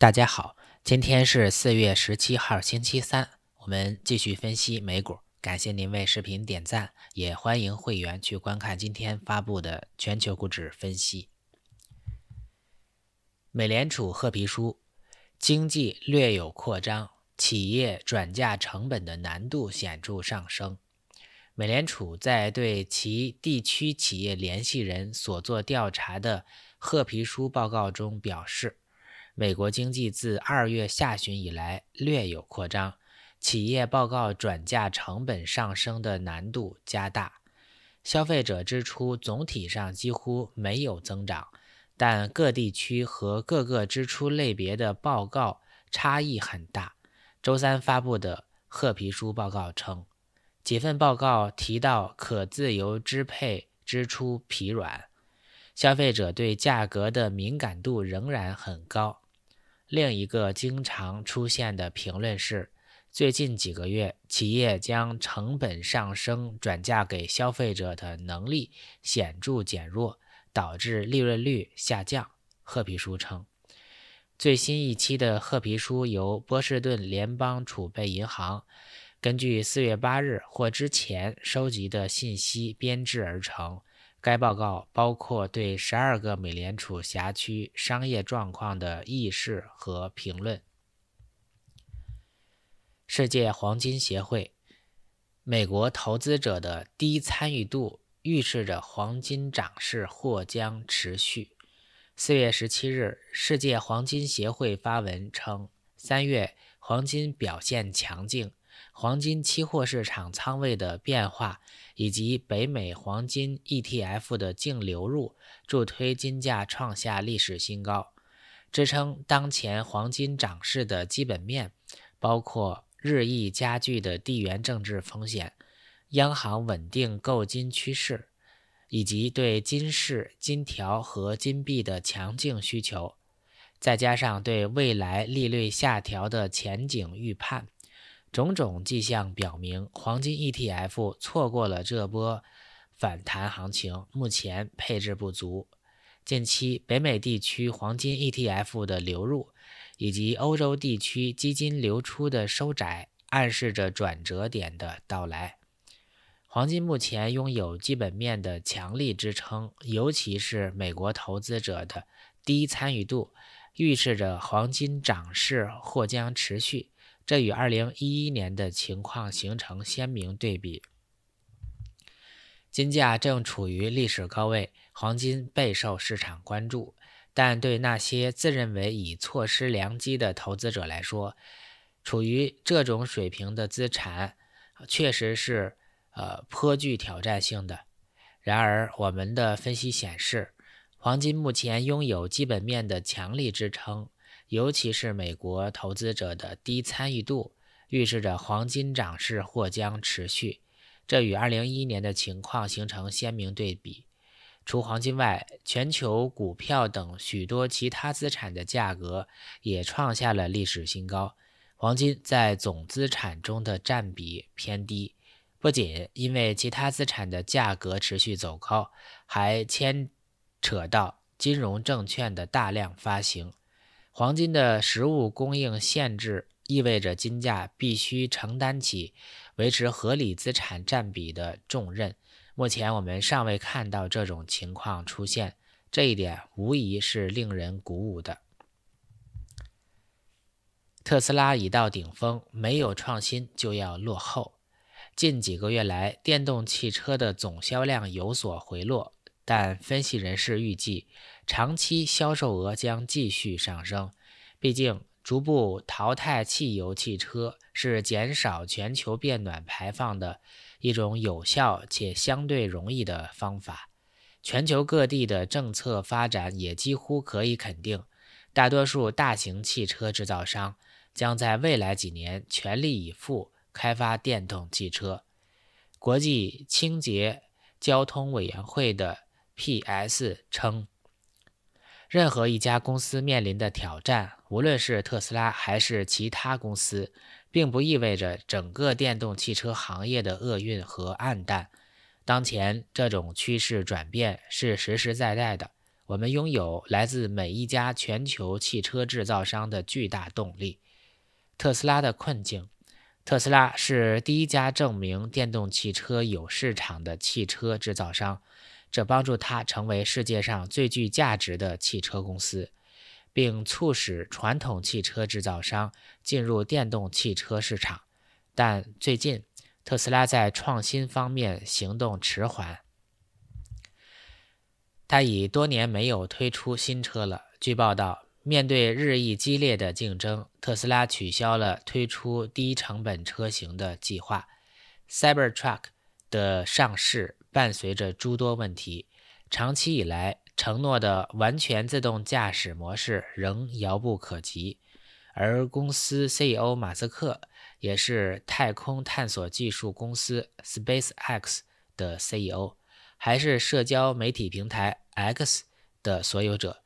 大家好，今天是四月十七号，星期三。我们继续分析美股。感谢您为视频点赞，也欢迎会员去观看今天发布的全球股指分析。美联储褐皮书，经济略有扩张，企业转嫁成本的难度显著上升。美联储在对其地区企业联系人所做调查的褐皮书报告中表示。美国经济自二月下旬以来略有扩张，企业报告转嫁成本上升的难度加大，消费者支出总体上几乎没有增长，但各地区和各个支出类别的报告差异很大。周三发布的褐皮书报告称，几份报告提到可自由支配支出疲软，消费者对价格的敏感度仍然很高。另一个经常出现的评论是，最近几个月，企业将成本上升转嫁给消费者的能力显著减弱，导致利润率下降。褐皮书称，最新一期的褐皮书由波士顿联邦储备银行根据4月8日或之前收集的信息编制而成。该报告包括对十二个美联储辖区商业状况的议事和评论。世界黄金协会：美国投资者的低参与度预示着黄金涨势或将持续。四月十七日，世界黄金协会发文称，三月黄金表现强劲。黄金期货市场仓位的变化，以及北美黄金 ETF 的净流入，助推金价创下历史新高，支撑当前黄金涨势的基本面，包括日益加剧的地缘政治风险、央行稳定购金趋势，以及对金饰、金条和金币的强劲需求，再加上对未来利率下调的前景预判。种种迹象表明，黄金 ETF 错过了这波反弹行情，目前配置不足。近期北美地区黄金 ETF 的流入，以及欧洲地区基金流出的收窄，暗示着转折点的到来。黄金目前拥有基本面的强力支撑，尤其是美国投资者的低参与度，预示着黄金涨势或将持续。这与2011年的情况形成鲜明对比。金价正处于历史高位，黄金备受市场关注。但对那些自认为已错失良机的投资者来说，处于这种水平的资产确实是呃颇具挑战性的。然而，我们的分析显示，黄金目前拥有基本面的强力支撑。尤其是美国投资者的低参与度，预示着黄金涨势或将持续。这与二零一一年的情况形成鲜明对比。除黄金外，全球股票等许多其他资产的价格也创下了历史新高。黄金在总资产中的占比偏低，不仅因为其他资产的价格持续走高，还牵扯到金融证券的大量发行。黄金的实物供应限制意味着金价必须承担起维持合理资产占比的重任。目前我们尚未看到这种情况出现，这一点无疑是令人鼓舞的。特斯拉已到顶峰，没有创新就要落后。近几个月来，电动汽车的总销量有所回落，但分析人士预计。长期销售额将继续上升，毕竟逐步淘汰汽油汽车是减少全球变暖排放的一种有效且相对容易的方法。全球各地的政策发展也几乎可以肯定，大多数大型汽车制造商将在未来几年全力以赴开发电动汽车。国际清洁交通委员会的 PS 称。任何一家公司面临的挑战，无论是特斯拉还是其他公司，并不意味着整个电动汽车行业的厄运和暗淡。当前这种趋势转变是实实在在的，我们拥有来自每一家全球汽车制造商的巨大动力。特斯拉的困境，特斯拉是第一家证明电动汽车有市场的汽车制造商。这帮助它成为世界上最具价值的汽车公司，并促使传统汽车制造商进入电动汽车市场。但最近，特斯拉在创新方面行动迟缓，它已多年没有推出新车了。据报道，面对日益激烈的竞争，特斯拉取消了推出低成本车型的计划。Cybertruck 的上市。伴随着诸多问题，长期以来承诺的完全自动驾驶模式仍遥不可及。而公司 CEO 马斯克也是太空探索技术公司 SpaceX 的 CEO，还是社交媒体平台 X 的所有者。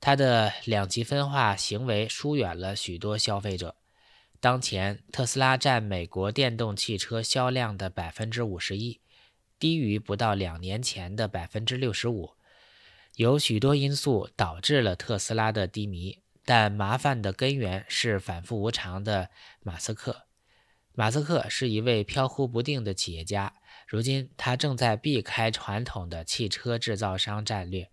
他的两极分化行为疏远了许多消费者。当前，特斯拉占美国电动汽车销量的百分之五十一。低于不到两年前的百分之六十五，有许多因素导致了特斯拉的低迷，但麻烦的根源是反复无常的马斯克。马斯克是一位飘忽不定的企业家，如今他正在避开传统的汽车制造商战略，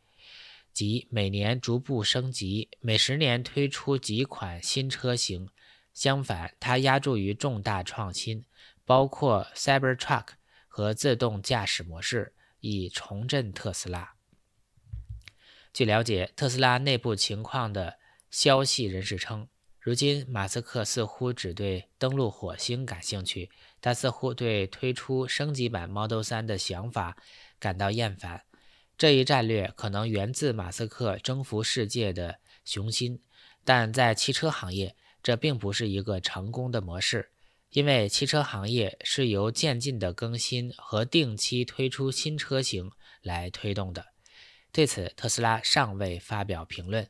即每年逐步升级，每十年推出几款新车型。相反，他押注于重大创新，包括 Cybertruck。和自动驾驶模式以重振特斯拉。据了解，特斯拉内部情况的消息人士称，如今马斯克似乎只对登陆火星感兴趣，他似乎对推出升级版 Model 3的想法感到厌烦。这一战略可能源自马斯克征服世界的雄心，但在汽车行业，这并不是一个成功的模式。因为汽车行业是由渐进的更新和定期推出新车型来推动的，对此特斯拉尚未发表评论。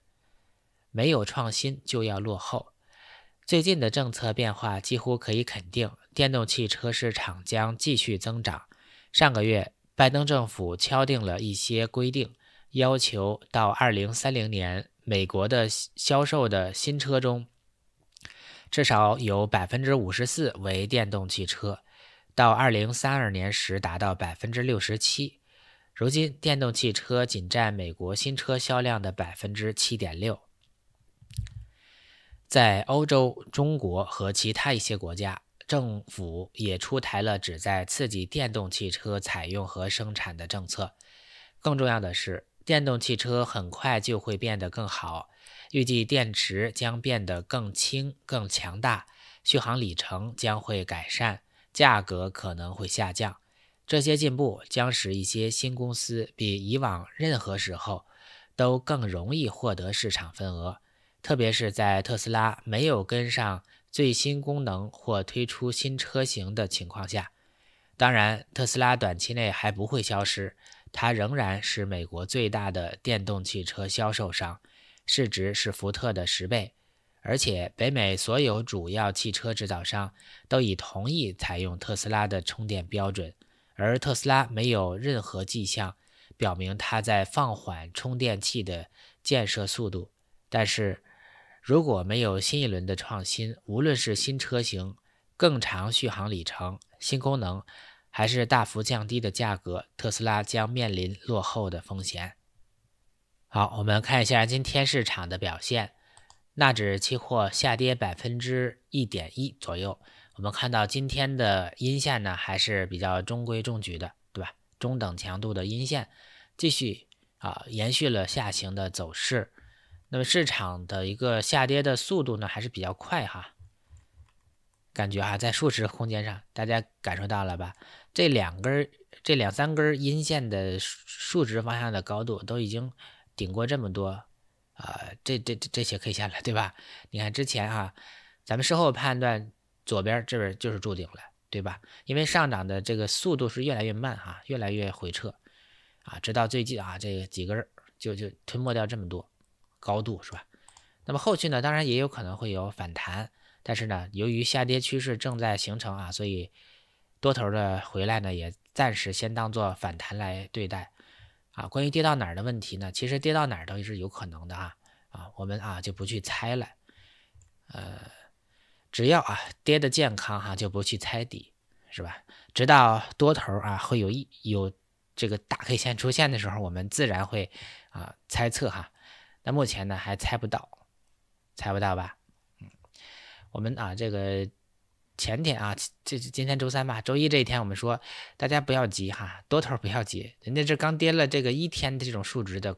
没有创新就要落后。最近的政策变化几乎可以肯定，电动汽车市场将继续增长。上个月，拜登政府敲定了一些规定，要求到2030年，美国的销售的新车中。至少有百分之五十四为电动汽车，到二零三二年时达到百分之六十七。如今，电动汽车仅占美国新车销量的百分之七点六。在欧洲、中国和其他一些国家，政府也出台了旨在刺激电动汽车采用和生产的政策。更重要的是，电动汽车很快就会变得更好。预计电池将变得更轻、更强大，续航里程将会改善，价格可能会下降。这些进步将使一些新公司比以往任何时候都更容易获得市场份额，特别是在特斯拉没有跟上最新功能或推出新车型的情况下。当然，特斯拉短期内还不会消失，它仍然是美国最大的电动汽车销售商。市值是福特的十倍，而且北美所有主要汽车制造商都已同意采用特斯拉的充电标准，而特斯拉没有任何迹象表明它在放缓充电器的建设速度。但是，如果没有新一轮的创新，无论是新车型、更长续航里程、新功能，还是大幅降低的价格，特斯拉将面临落后的风险。好，我们看一下今天市场的表现。纳指期货下跌百分之一点一左右。我们看到今天的阴线呢还是比较中规中矩的，对吧？中等强度的阴线，继续啊，延续了下行的走势。那么市场的一个下跌的速度呢还是比较快哈，感觉哈，在数值空间上大家感受到了吧？这两根、这两三根阴线的数值方向的高度都已经。顶过这么多，啊，这这这这些 K 线了，对吧？你看之前啊，咱们事后判断左边这边就是筑顶了，对吧？因为上涨的这个速度是越来越慢啊，越来越回撤，啊，直到最近啊，这几根儿就就吞没掉这么多高度，是吧？那么后续呢，当然也有可能会有反弹，但是呢，由于下跌趋势正在形成啊，所以多头的回来呢，也暂时先当做反弹来对待。啊，关于跌到哪儿的问题呢？其实跌到哪儿都是有可能的啊！啊，我们啊就不去猜了，呃，只要啊跌的健康哈，就不去猜底，是吧？直到多头啊会有一有这个大 K 线出现的时候，我们自然会啊猜测哈。那目前呢还猜不到，猜不到吧？嗯，我们啊这个。前天啊，这今天周三吧，周一这一天，我们说大家不要急哈，多头不要急，人家这刚跌了这个一天的这种数值的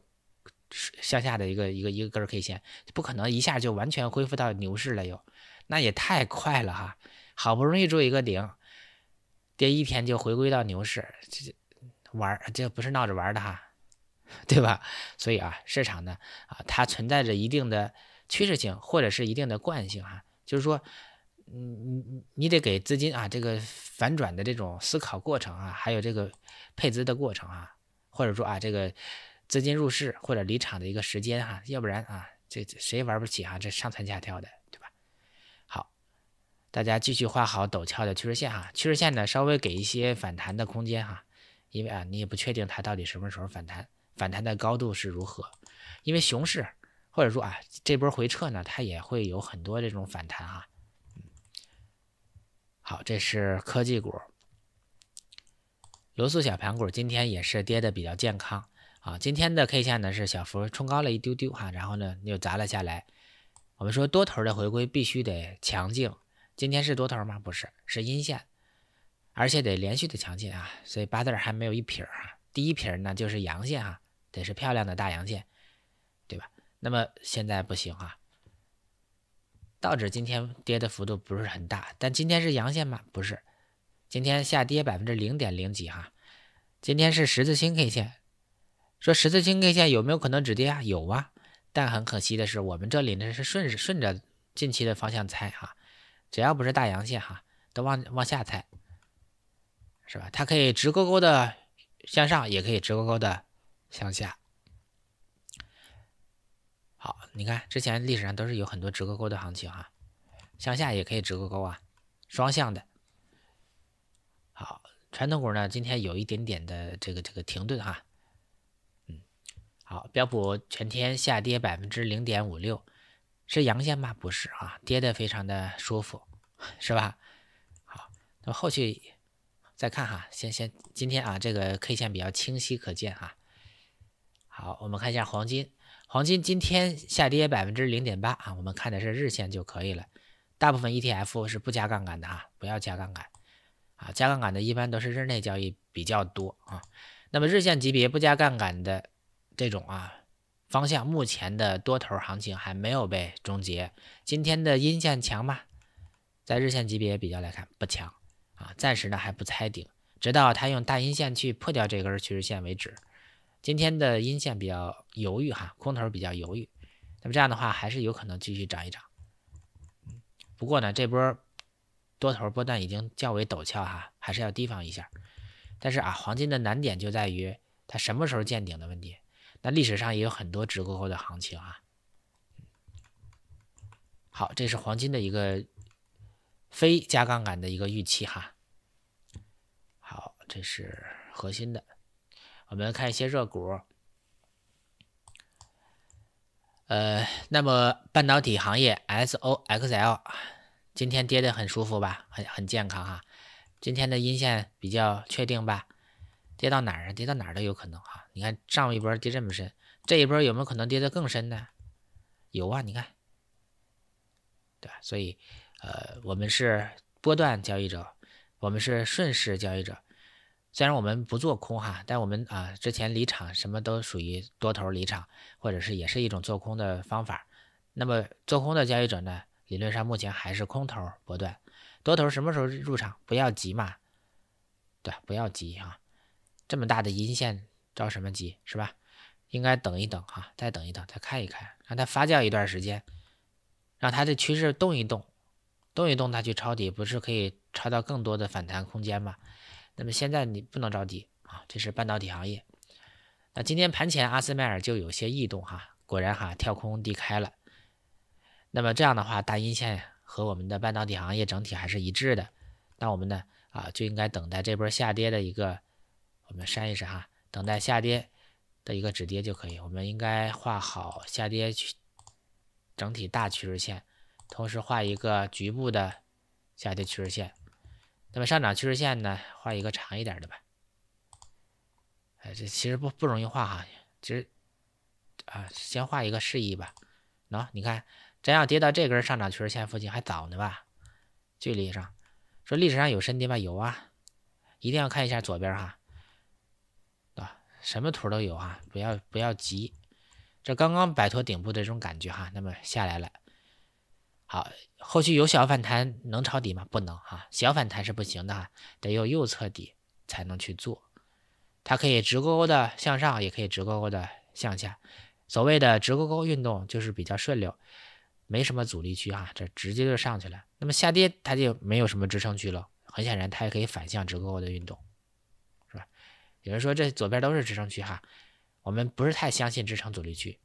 向下的一个一个一个根 K 线，不可能一下就完全恢复到牛市了，又那也太快了哈，好不容易做一个顶，跌一天就回归到牛市，这玩这不是闹着玩的哈，对吧？所以啊，市场呢啊，它存在着一定的趋势性或者是一定的惯性哈，就是说。你你你得给资金啊，这个反转的这种思考过程啊，还有这个配资的过程啊，或者说啊，这个资金入市或者离场的一个时间哈，要不然啊，这谁玩不起啊这上蹿下跳的，对吧？好，大家继续画好陡峭的趋势线哈，趋势线呢稍微给一些反弹的空间哈，因为啊，你也不确定它到底什么时候反弹，反弹的高度是如何，因为熊市或者说啊这波回撤呢，它也会有很多这种反弹哈。好，这是科技股，罗素小盘股今天也是跌的比较健康啊。今天的 K 线呢是小幅冲高了一丢丢哈，然后呢又砸了下来。我们说多头的回归必须得强劲，今天是多头吗？不是，是阴线，而且得连续的强劲啊。所以八字儿还没有一撇儿啊，第一撇儿呢就是阳线哈，得是漂亮的大阳线，对吧？那么现在不行啊。道指今天跌的幅度不是很大，但今天是阳线吗？不是，今天下跌百分之零点零几哈。今天是十字星 K 线，说十字星 K 线有没有可能止跌啊？有啊，但很可惜的是，我们这里呢是顺顺着近期的方向猜哈，只要不是大阳线哈，都往往下猜，是吧？它可以直勾勾的向上，也可以直勾勾的向下。你看，之前历史上都是有很多直勾勾的行情哈，向下也可以直勾勾啊，双向的。好，传统股呢，今天有一点点的这个这个停顿哈，嗯，好，标普全天下跌百分之零点五六，是阳线吧？不是啊，跌的非常的舒服，是吧？好，那后续再看哈，先先今天啊，这个 K 线比较清晰可见啊。好，我们看一下黄金。黄金今天下跌百分之零点八啊，我们看的是日线就可以了。大部分 ETF 是不加杠杆的啊，不要加杠杆啊，加杠杆的一般都是日内交易比较多啊。那么日线级别不加杠杆的这种啊方向，目前的多头行情还没有被终结。今天的阴线强吗？在日线级别比较来看不强啊，暂时呢还不猜顶，直到它用大阴线去破掉这根趋势线为止。今天的阴线比较犹豫哈，空头比较犹豫，那么这样的话还是有可能继续涨一涨。不过呢，这波多头波段已经较为陡峭哈，还是要提防一下。但是啊，黄金的难点就在于它什么时候见顶的问题。那历史上也有很多止过后的行情啊。好，这是黄金的一个非加杠杆的一个预期哈。好，这是核心的。我们看一些热股，呃，那么半导体行业 SOXL 今天跌得很舒服吧，很很健康哈。今天的阴线比较确定吧，跌到哪儿跌到哪儿都有可能哈。你看上一波跌这么深，这一波有没有可能跌的更深呢？有啊，你看，对吧？所以，呃，我们是波段交易者，我们是顺势交易者。虽然我们不做空哈，但我们啊之前离场什么都属于多头离场，或者是也是一种做空的方法。那么做空的交易者呢，理论上目前还是空头波段，多头什么时候入场？不要急嘛，对不要急啊！这么大的阴线着什么急是吧？应该等一等哈，再等一等，再看一看，让它发酵一段时间，让它的趋势动一动，动一动它去抄底，不是可以抄到更多的反弹空间吗？那么现在你不能着急啊，这是半导体行业。那今天盘前，阿斯麦尔就有些异动哈，果然哈跳空低开了。那么这样的话，大阴线和我们的半导体行业整体还是一致的。那我们呢啊就应该等待这波下跌的一个，我们删一删哈，等待下跌的一个止跌就可以。我们应该画好下跌去整体大趋势线，同时画一个局部的下跌趋势线。那么上涨趋势线呢？画一个长一点的吧。哎，这其实不不容易画哈。其实，啊，先画一个示意吧。喏，你看，咱要跌到这根上涨趋势线附近还早呢吧？距离上，说历史上有深跌吧？有啊。一定要看一下左边哈，啊，什么图都有啊，不要不要急，这刚刚摆脱顶部的这种感觉哈。那么下来了，好。后续有小反弹能抄底吗？不能哈，小反弹是不行的哈，得有右侧底才能去做。它可以直勾勾的向上，也可以直勾勾的向下。所谓的直勾勾运动就是比较顺溜，没什么阻力区哈，这直接就上去了。那么下跌它就没有什么支撑区了。很显然它也可以反向直勾勾的运动，是吧？有人说这左边都是支撑区哈，我们不是太相信支撑阻力区，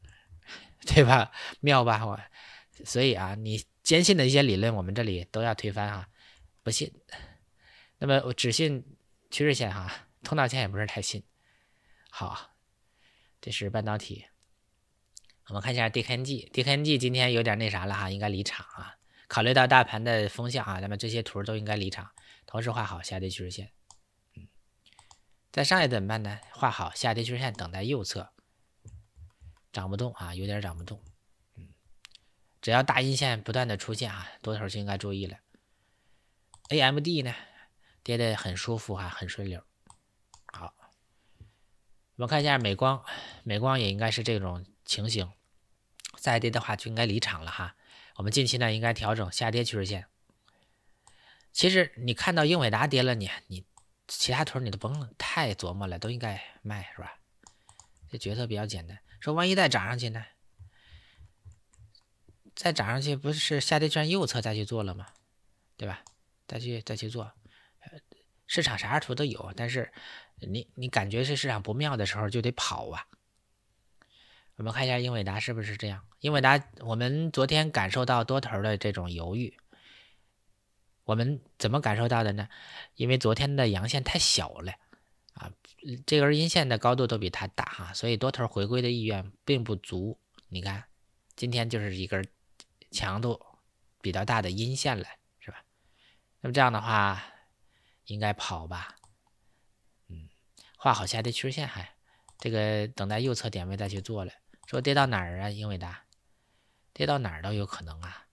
对吧？妙吧我？所以啊你。坚信的一些理论，我们这里都要推翻啊，不信。那么我只信趋势线哈，通道线也不是太信。好，这是半导体。我们看一下 d k n g d k n g 今天有点那啥了哈，应该离场啊。考虑到大盘的风向啊，那么这些图都应该离场，同时画好下跌趋势线。嗯，在上一怎么办呢？画好下跌趋势线，等待右侧。涨不动啊，有点涨不动。只要大阴线不断的出现啊，多头就应该注意了。AMD 呢，跌的很舒服哈，很顺溜。好，我们看一下美光，美光也应该是这种情形，再跌的话就应该离场了哈。我们近期呢应该调整下跌趋势线。其实你看到英伟达跌了，你你其他头你都崩了，太琢磨了，都应该卖是吧？这决策比较简单。说万一再涨上去呢？再涨上去不是下跌线右侧再去做了吗？对吧？再去再去做，市场啥图都有，但是你你感觉是市场不妙的时候就得跑啊。我们看一下英伟达是不是这样？英伟达我们昨天感受到多头的这种犹豫，我们怎么感受到的呢？因为昨天的阳线太小了啊，这根阴线的高度都比它大哈，所以多头回归的意愿并不足。你看，今天就是一根。强度比较大的阴线了，是吧？那么这样的话，应该跑吧？嗯，画好下跌趋势线，还这个等待右侧点位再去做了。说跌到哪儿啊？英伟达跌到哪儿都有可能啊！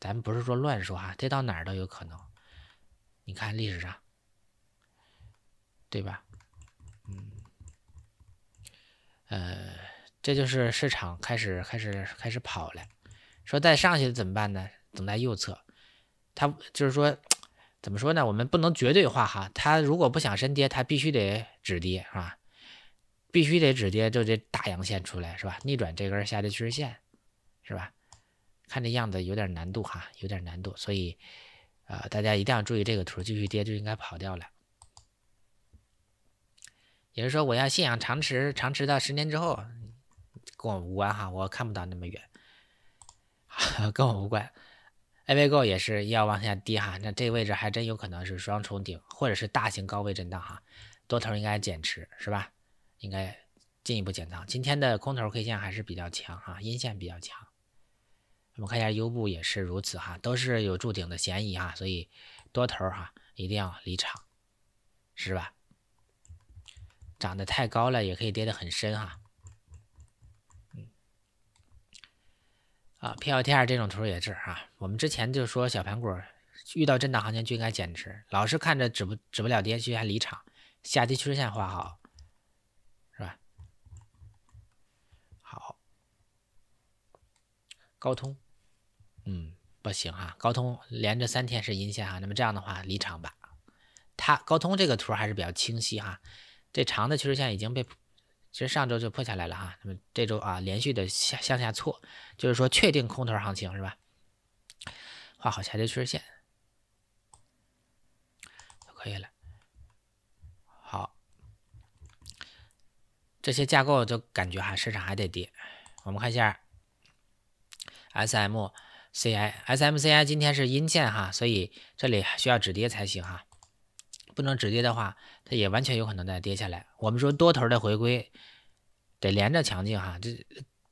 咱们不是说乱说哈，跌到哪儿都有可能。你看历史上，对吧？嗯，呃，这就是市场开始开始开始跑了。说再上去怎么办呢？等待右侧，他就是说，怎么说呢？我们不能绝对化哈。他如果不想深跌，他必须得止跌，是吧？必须得止跌，就这大阳线出来，是吧？逆转这根下跌趋势线，是吧？看这样子有点难度哈，有点难度。所以，啊，大家一定要注意这个图，继续跌就应该跑掉了。也是说，我要信仰长池，长池到十年之后，跟我无关哈，我看不到那么远。跟我无关，A g o 也是要往下低哈，那这个位置还真有可能是双重顶，或者是大型高位震荡哈，多头应该减持是吧？应该进一步减仓。今天的空头 K 线还是比较强哈，阴线比较强。我们看一下优步也是如此哈，都是有筑顶的嫌疑哈，所以多头哈一定要离场是吧？涨得太高了也可以跌得很深哈。啊，P L T R 这种图也是啊。我们之前就说小盘股遇到震荡行情就应该减持，老是看着止不止不了跌就还离场，下跌趋势线画好，是吧？好，高通，嗯，不行哈，高通连着三天是阴线哈。那么这样的话离场吧。它高通这个图还是比较清晰哈，这长的趋势线已经被。其实上周就破下来了哈，那么这周啊连续的向向下挫，就是说确定空头行情是吧？画好下跌趋势线就可以了。好，这些架构就感觉哈市场还得跌，我们看一下 S M C I S M C I 今天是阴线哈，所以这里需要止跌才行哈。不能止跌的话，它也完全有可能再跌下来。我们说多头的回归得连着强劲哈，这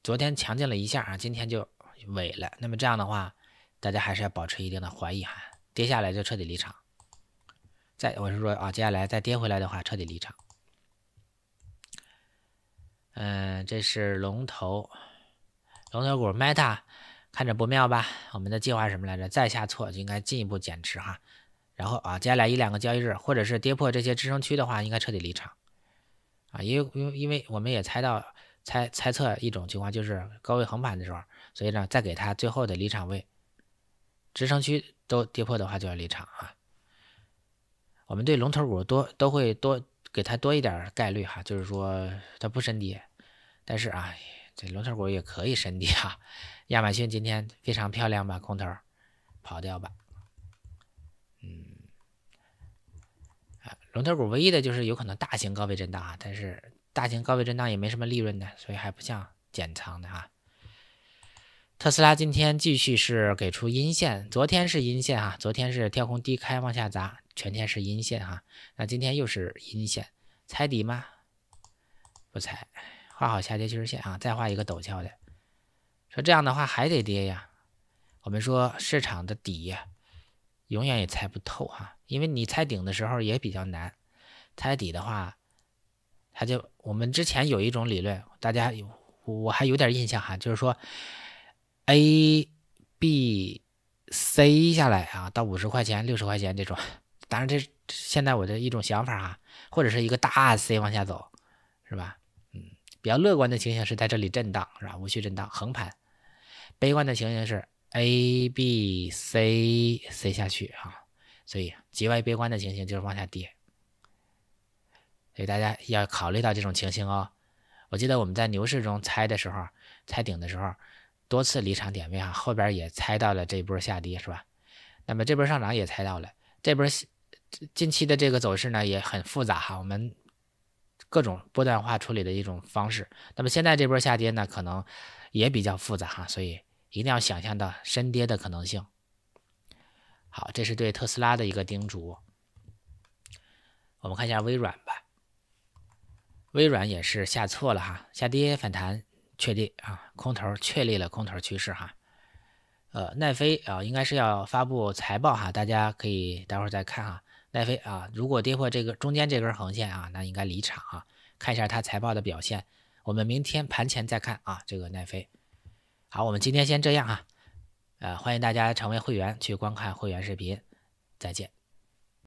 昨天强劲了一下啊，今天就萎了。那么这样的话，大家还是要保持一定的怀疑哈，跌下来就彻底离场。再我是说啊，接下来再跌回来的话，彻底离场。嗯，这是龙头，龙头股 Meta 看着不妙吧？我们的计划什么来着？再下挫就应该进一步减持哈。然后啊，接下来一两个交易日，或者是跌破这些支撑区的话，应该彻底离场，啊，因为因为因为我们也猜到猜猜测一种情况，就是高位横盘的时候，所以呢，再给它最后的离场位，支撑区都跌破的话就要离场啊。我们对龙头股多都会多给它多一点概率哈，就是说它不深跌，但是啊，这龙头股也可以深跌啊。亚马逊今天非常漂亮吧，空头跑掉吧。啊，龙头股唯一的就是有可能大型高位震荡啊，但是大型高位震荡也没什么利润的，所以还不像减仓的啊。特斯拉今天继续是给出阴线，昨天是阴线啊，昨天是跳空低开往下砸，全天是阴线啊，那今天又是阴线，踩底吗？不踩，画好下跌趋势线啊，再画一个陡峭的，说这样的话还得跌呀。我们说市场的底永远也猜不透哈。因为你猜顶的时候也比较难，猜底的话，它就我们之前有一种理论，大家有我还有点印象哈，就是说，A B C 下来啊，到五十块钱、六十块钱这种，当然这现在我的一种想法啊，或者是一个大 C 往下走，是吧？嗯，比较乐观的情形是在这里震荡是吧？无序震荡、横盘；悲观的情形是 A B C C 下去啊。所以，极为悲观的情形就是往下跌，所以大家要考虑到这种情形哦。我记得我们在牛市中猜的时候，猜顶的时候，多次离场点位哈，后边也猜到了这波下跌是吧？那么这波上涨也猜到了，这波近期的这个走势呢也很复杂哈，我们各种波段化处理的一种方式。那么现在这波下跌呢，可能也比较复杂哈，所以一定要想象到深跌的可能性。好，这是对特斯拉的一个叮嘱。我们看一下微软吧，微软也是下错了哈，下跌反弹确立啊，空头确立了空头趋势哈。呃，奈飞啊，应该是要发布财报哈，大家可以待会儿再看哈。奈飞啊，如果跌破这个中间这根横线啊，那应该离场啊。看一下它财报的表现，我们明天盘前再看啊，这个奈飞。好，我们今天先这样啊。呃，欢迎大家成为会员去观看会员视频，再见。